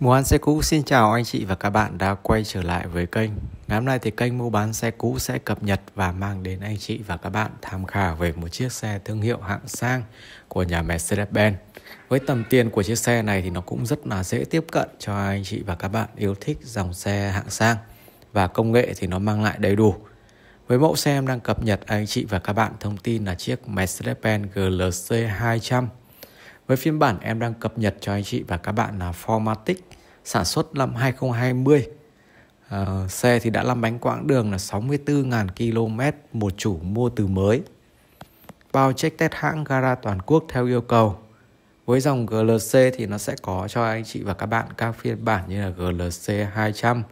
Mua bán xe cũ xin chào anh chị và các bạn đã quay trở lại với kênh. Ngày hôm nay thì kênh mua bán xe cũ sẽ cập nhật và mang đến anh chị và các bạn tham khảo về một chiếc xe thương hiệu hạng sang của nhà Mercedes-Benz. Với tầm tiền của chiếc xe này thì nó cũng rất là dễ tiếp cận cho anh chị và các bạn yêu thích dòng xe hạng sang và công nghệ thì nó mang lại đầy đủ. Với mẫu xe em đang cập nhật anh chị và các bạn thông tin là chiếc Mercedes-Benz GLC 200 với phiên bản em đang cập nhật cho anh chị và các bạn là Formatic sản xuất năm 2020. À, ờ, xe thì đã lăn bánh quãng đường là 64.000 km một chủ mua từ mới. Bao check test hãng gara toàn quốc theo yêu cầu. Với dòng GLC thì nó sẽ có cho anh chị và các bạn các phiên bản như là GLC 200,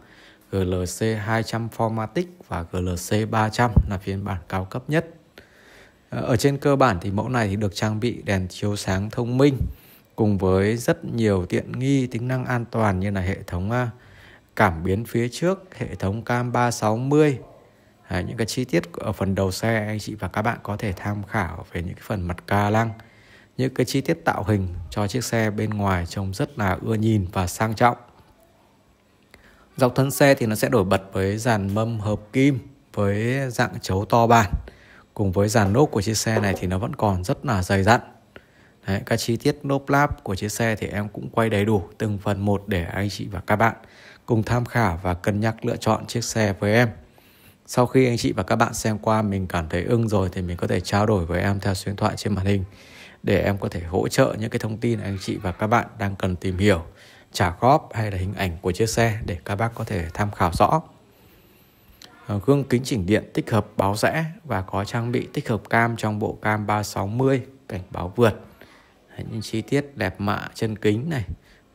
GLC 200 Formatic và GLC 300 là phiên bản cao cấp nhất. Ờ, ở trên cơ bản thì mẫu này thì được trang bị đèn chiếu sáng thông minh cùng với rất nhiều tiện nghi tính năng an toàn như là hệ thống à, cảm biến phía trước, hệ thống cam 360. À, những cái chi tiết ở phần đầu xe anh chị và các bạn có thể tham khảo về những cái phần mặt ca lăng. Những cái chi tiết tạo hình cho chiếc xe bên ngoài trông rất là ưa nhìn và sang trọng. Dọc thân xe thì nó sẽ đổi bật với dàn mâm hợp kim với dạng chấu to bản cùng với dàn nốt của chiếc xe này thì nó vẫn còn rất là dày dặn Đấy, các chi tiết nốt láp của chiếc xe thì em cũng quay đầy đủ từng phần một để anh chị và các bạn cùng tham khảo và cân nhắc lựa chọn chiếc xe với em. Sau khi anh chị và các bạn xem qua mình cảm thấy ưng rồi thì mình có thể trao đổi với em theo số điện thoại trên màn hình để em có thể hỗ trợ những cái thông tin anh chị và các bạn đang cần tìm hiểu, trả góp hay là hình ảnh của chiếc xe để các bác có thể tham khảo rõ. Ờ, gương kính chỉnh điện tích hợp báo rẽ và có trang bị tích hợp cam trong bộ cam 360 cảnh báo vượt Đấy, những chi tiết đẹp mạ chân kính này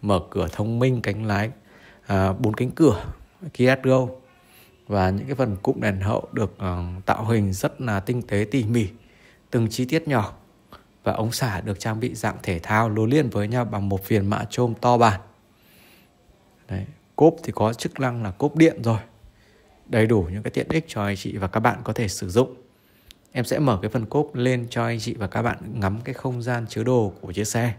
mở cửa thông minh cánh lái à, bốn à, cánh cửa Kia Go và những cái phần cụm đèn hậu được uh, tạo hình rất là tinh tế tỉ mỉ từng chi tiết nhỏ và ống xả được trang bị dạng thể thao nối liền với nhau bằng một viền mạ trôm to bản Đấy, cốp thì có chức năng là cốp điện rồi đầy đủ những cái tiện ích cho anh chị và các bạn có thể sử dụng. Em sẽ mở cái phần cốp lên cho anh chị và các bạn ngắm cái không gian chứa đồ của chiếc xe.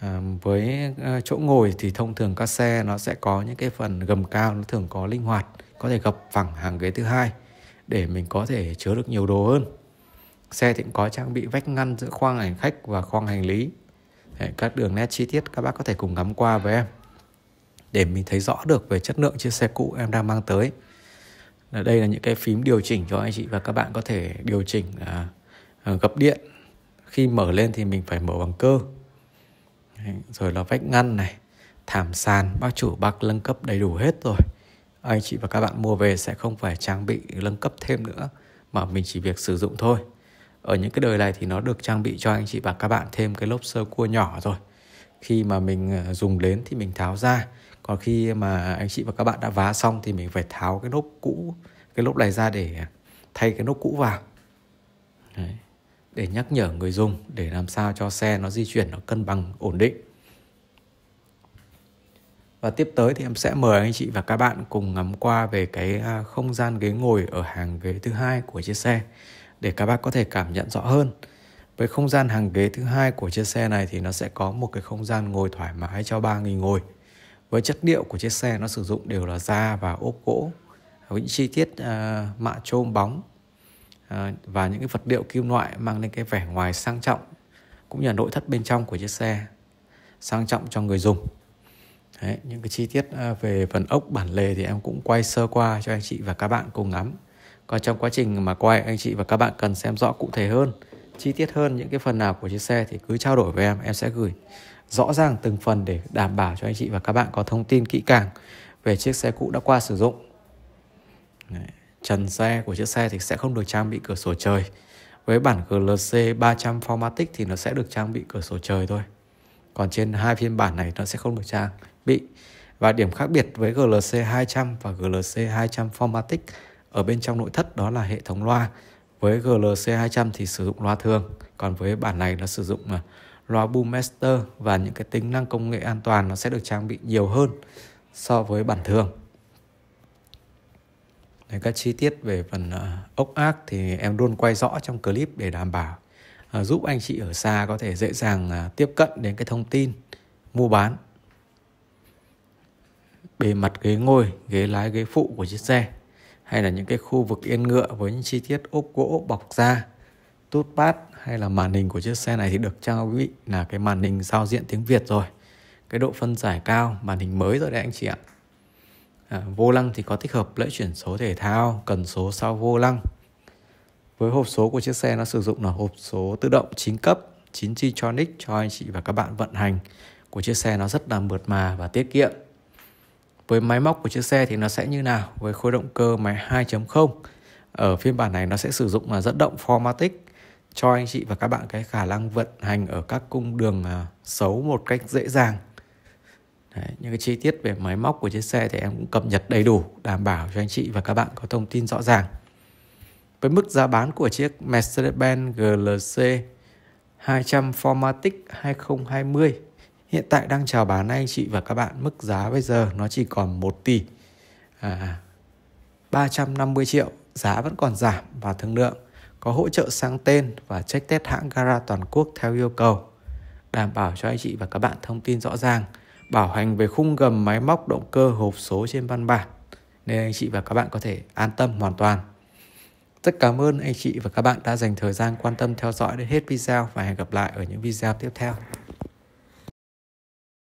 À, với à, chỗ ngồi thì thông thường các xe nó sẽ có những cái phần gầm cao nó thường có linh hoạt, có thể gập phẳng hàng ghế thứ hai để mình có thể chứa được nhiều đồ hơn. Xe thì cũng có trang bị vách ngăn giữa khoang hành khách và khoang hành lý. Đấy, các đường nét chi tiết các bác có thể cùng ngắm qua với em để mình thấy rõ được về chất lượng chiếc xe cũ em đang mang tới đây là những cái phím điều chỉnh cho anh chị và các bạn có thể điều chỉnh là à, gập điện khi mở lên thì mình phải mở bằng cơ rồi là vách ngăn này thảm sàn bác chủ bác nâng cấp đầy đủ hết rồi anh chị và các bạn mua về sẽ không phải trang bị nâng cấp thêm nữa mà mình chỉ việc sử dụng thôi ở những cái đời này thì nó được trang bị cho anh chị và các bạn thêm cái lốp sơ cua nhỏ rồi khi mà mình à, dùng đến thì mình tháo ra còn khi mà anh chị và các bạn đã vá xong thì mình phải tháo cái nốt cũ cái lốp này ra để thay cái nốt cũ vào Đấy. để nhắc nhở người dùng để làm sao cho xe nó di chuyển nó cân bằng ổn định và tiếp tới thì em sẽ mời anh chị và các bạn cùng ngắm qua về cái à, không gian ghế ngồi ở hàng ghế thứ hai của chiếc xe để các bạn có thể cảm nhận rõ hơn với không gian hàng ghế thứ hai của chiếc xe này thì nó sẽ có một cái không gian ngồi thoải mái cho ba người ngồi với chất liệu của chiếc xe nó sử dụng đều là da và ốp gỗ với những chi tiết uh, mạ trôm bóng uh, và những cái vật liệu kim loại mang lên cái vẻ ngoài sang trọng cũng như là nội thất bên trong của chiếc xe sang trọng cho người dùng Đấy, những cái chi tiết ờ, về phần ốc bản lề thì em cũng quay sơ qua cho anh chị và các bạn cùng ngắm còn trong quá trình mà quay anh chị và các bạn cần xem rõ cụ thể hơn chi tiết hơn những cái phần nào của chiếc xe thì cứ trao đổi với em em sẽ gửi rõ ràng từng phần để đảm bảo cho anh chị và các bạn có thông tin kỹ càng về chiếc xe cũ đã qua sử dụng. Đấy. Trần xe của chiếc xe thì sẽ không được trang bị cửa sổ trời. Với bản GLC 300 Formatic thì nó sẽ được trang bị cửa sổ trời thôi. Còn trên hai phiên bản này nó sẽ không được trang bị. Và điểm khác biệt với GLC 200 và GLC 200 Formatic ở bên trong nội thất đó là hệ thống loa. Với GLC 200 thì sử dụng loa thường, còn với bản này nó sử dụng à, loa boom master và những cái tính năng công nghệ an toàn nó sẽ được trang bị nhiều hơn so với bản thường Đấy, các chi tiết về phần uh, ốc ác thì em luôn quay rõ trong clip để đảm bảo uh, giúp anh chị ở xa có thể dễ dàng uh, tiếp cận đến cái thông tin mua bán bề mặt ghế ngồi, ghế lái, ghế phụ của chiếc xe hay là những cái khu vực yên ngựa với những chi tiết ốp gỗ bọc da tút bát hay là màn hình của chiếc xe này thì được trang quý vị là cái màn hình giao diện tiếng Việt rồi cái độ phân giải cao màn hình mới rồi đấy anh chị ạ à, vô lăng thì có tích hợp lưỡi chuyển số thể thao cần số sau vô lăng với hộp số của chiếc xe nó sử dụng là hộp số tự động 9 cấp 9 Tronic cho anh chị và các bạn vận hành của chiếc xe nó rất là mượt mà và tiết kiệm với máy móc của chiếc xe thì nó sẽ như nào với khối động cơ máy 2.0 ở phiên bản này nó sẽ sử dụng là dẫn động Formatic cho anh chị và các bạn cái khả năng vận hành ở các cung đường à, xấu một cách dễ dàng Đấy, những cái chi tiết về máy móc của chiếc xe thì em cũng cập nhật đầy đủ đảm bảo cho anh chị và các bạn có thông tin rõ ràng với mức giá bán của chiếc Mercedes-Benz GLC 200 Formatic 2020 hiện tại đang chào bán anh chị và các bạn mức giá bây giờ nó chỉ còn 1 tỷ à, 350 triệu giá vẫn còn giảm và thương lượng có hỗ trợ sang tên và check test hãng gara toàn quốc theo yêu cầu đảm bảo cho anh chị và các bạn thông tin rõ ràng bảo hành về khung gầm máy móc động cơ hộp số trên văn bản nên anh chị và các bạn có thể an tâm hoàn toàn rất cảm ơn anh chị và các bạn đã dành thời gian quan tâm theo dõi đến hết video và hẹn gặp lại ở những video tiếp theo